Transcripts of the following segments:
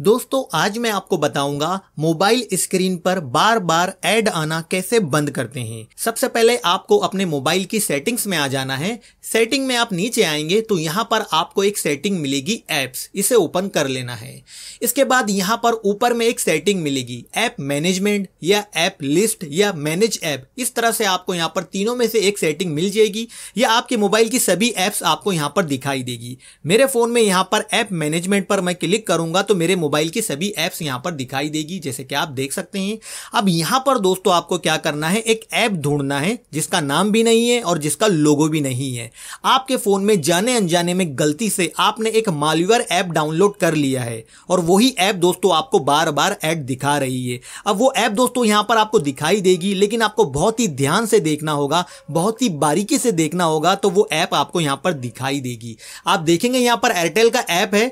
दोस्तों आज मैं आपको बताऊंगा मोबाइल स्क्रीन पर बार बार एड आना कैसे बंद करते हैं सबसे पहले आपको अपने मोबाइल की सेटिंग्स में आ जाना है सेटिंग में आप नीचे आएंगे तो यहाँ पर आपको एक सेटिंग मिलेगी एप्स इसे ओपन कर लेना है इसके बाद यहाँ पर ऊपर में एक सेटिंग मिलेगी ऐप मैनेजमेंट या ऐप लिस्ट या मैनेज ऐप इस तरह से आपको यहाँ पर तीनों में से एक सेटिंग मिल जाएगी या आपके मोबाइल की सभी एप्स आपको यहाँ पर दिखाई देगी मेरे फोन में यहाँ पर ऐप मैनेजमेंट पर मैं क्लिक करूंगा तो मेरे मोबाइल की सभी एप्स यहाँ पर दिखाई देगी जैसे कि आप देख सकते हैं अब यहाँ पर दोस्तों आपको क्या करना है एक ऐप ढूंढना है जिसका नाम भी नहीं है और जिसका लोगो भी नहीं है आपके फ़ोन में जाने अनजाने में गलती से आपने एक मालवेयर ऐप डाउनलोड कर लिया है और वही ऐप दोस्तों आपको बार बार ऐड दिखा रही है अब वो ऐप दोस्तों यहाँ पर आपको दिखाई देगी लेकिन आपको बहुत ही ध्यान से देखना होगा बहुत ही बारीकी से देखना होगा तो वो ऐप आपको यहाँ पर दिखाई देगी आप देखेंगे यहाँ पर एयरटेल का ऐप है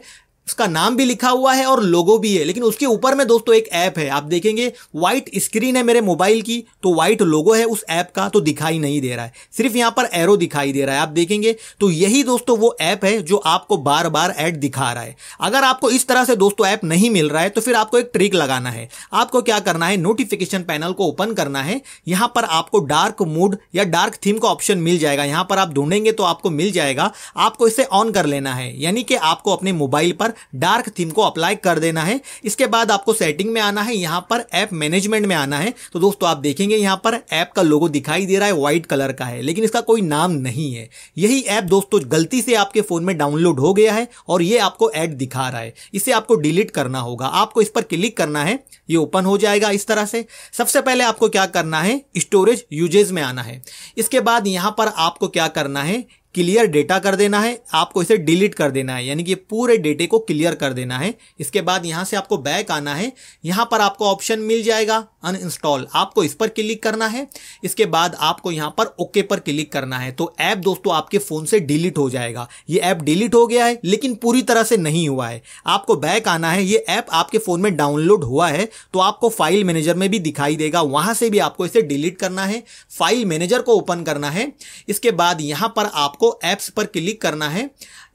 उसका नाम भी लिखा हुआ है और लोगो भी है लेकिन उसके ऊपर में दोस्तों एक ऐप है आप देखेंगे व्हाइट स्क्रीन है मेरे मोबाइल की तो व्हाइट लोगो है उस ऐप का तो दिखाई नहीं दे रहा है सिर्फ यहां पर एरो दिखाई दे रहा है आप देखेंगे तो यही दोस्तों वो ऐप है जो आपको बार बार ऐड दिखा रहा है अगर आपको इस तरह से दोस्तों ऐप नहीं मिल रहा है तो फिर आपको एक ट्रिक लगाना है आपको क्या करना है नोटिफिकेशन पैनल को ओपन करना है यहां पर आपको डार्क मूड या डार्क थीम का ऑप्शन मिल जाएगा यहां पर आप ढूंढेंगे तो आपको मिल जाएगा आपको इसे ऑन कर लेना है यानी कि आपको अपने मोबाइल पर डार्क थीम को अप्लाई कर देना है इसके बाद आपको सेटिंग में आना है यहाँ पर ऐप मैनेजमेंट में आना है तो दोस्तों आप देखेंगे यहाँ पर ऐप का लोगो दिखाई दे रहा है व्हाइट कलर का है लेकिन इसका कोई नाम नहीं है यही ऐप दोस्तों गलती से आपके फ़ोन में डाउनलोड हो गया है और ये आपको ऐड दिखा रहा है इसे आपको डिलीट करना होगा आपको इस पर क्लिक करना है ये ओपन हो जाएगा इस तरह से सबसे पहले आपको क्या करना है स्टोरेज यूजेज में आना है इसके बाद यहाँ पर आपको क्या करना है क्लियर डेटा कर देना है आपको इसे डिलीट कर देना है यानी कि पूरे डेटे को क्लियर कर देना है इसके बाद यहाँ से आपको बैक आना है यहाँ पर आपको ऑप्शन मिल जाएगा अनइंस्टॉल आपको इस पर क्लिक करना है इसके बाद आपको यहाँ पर ओके पर क्लिक करना है तो ऐप दोस्तों आपके फ़ोन से डिलीट हो जाएगा ये ऐप डिलीट हो गया है लेकिन पूरी तरह से नहीं हुआ है आपको बैक आना है ये ऐप आपके फ़ोन में डाउनलोड हुआ है तो आपको फाइल मैनेजर में भी दिखाई देगा वहाँ से भी आपको इसे डिलीट करना है फाइल मैनेजर को ओपन करना है इसके बाद यहाँ पर आप आपको ऐप्स पर क्लिक करना है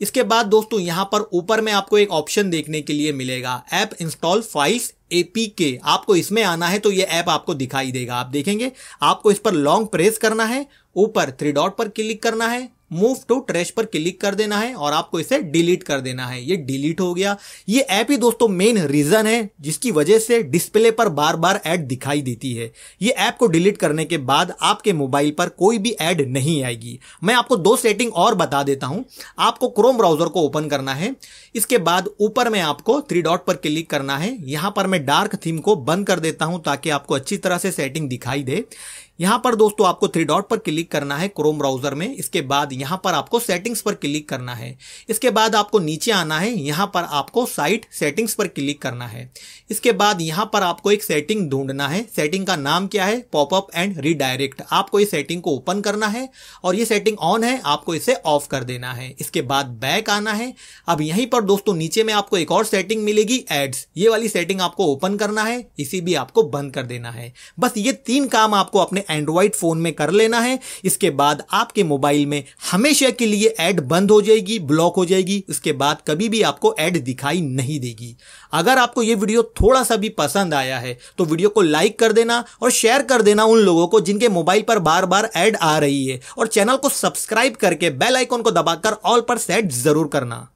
इसके बाद दोस्तों यहाँ पर ऊपर में आपको एक ऑप्शन देखने के लिए मिलेगा ऐप इंस्टॉल फाइल्स एपीके आपको इसमें आना है तो ये ऐप आपको दिखाई देगा आप देखेंगे आपको इस पर लॉन्ग प्रेस करना है ऊपर थ्री डॉट पर क्लिक करना है मूव टू ट्रैश पर क्लिक कर देना है और आपको इसे डिलीट कर देना है ये डिलीट हो गया ये ऐप ही दोस्तों मेन रीजन है जिसकी वजह से डिस्प्ले पर बार बार ऐड दिखाई देती है ये ऐप को डिलीट करने के बाद आपके मोबाइल पर कोई भी ऐड नहीं आएगी मैं आपको दो सेटिंग और बता देता हूं आपको क्रोम ब्राउजर को ओपन करना है इसके बाद ऊपर में आपको थ्री डॉट पर क्लिक करना है यहां पर मैं डार्क थीम को बंद कर देता हूं ताकि आपको अच्छी तरह से सेटिंग दिखाई दे यहां पर दोस्तों आपको थ्री डॉट पर क्लिक करना है क्रोम ब्राउजर में इसके बाद यहां पर आपको सेटिंग्स पर क्लिक करना है इसके बाद आपको नीचे आना है यहां पर आपको साइट सेटिंग्स पर क्लिक करना है इसके बाद यहां पर आपको एक सेटिंग ढूंढना है सेटिंग का नाम क्या है पॉपअप एंड रीडायरेक्ट आपको इस सेटिंग को ओपन करना है और ये सेटिंग ऑन है आपको इसे ऑफ कर देना है इसके बाद बैक आना है अब यहीं पर दोस्तों नीचे में आपको एक और सेटिंग मिलेगी एड्स ये वाली सेटिंग आपको ओपन करना है इसी भी आपको बंद कर देना है बस ये तीन काम आपको अपने में एंड्रॉयड फ़ोन में कर लेना है इसके बाद आपके मोबाइल में हमेशा के लिए ऐड बंद हो जाएगी ब्लॉक हो जाएगी उसके बाद कभी भी आपको ऐड दिखाई नहीं देगी अगर आपको ये वीडियो थोड़ा सा भी पसंद आया है तो वीडियो को लाइक कर देना और शेयर कर देना उन लोगों को जिनके मोबाइल पर बार बार ऐड आ रही है और चैनल को सब्सक्राइब करके बेल आइकॉन को दबाकर ऑल पर सेट जरूर करना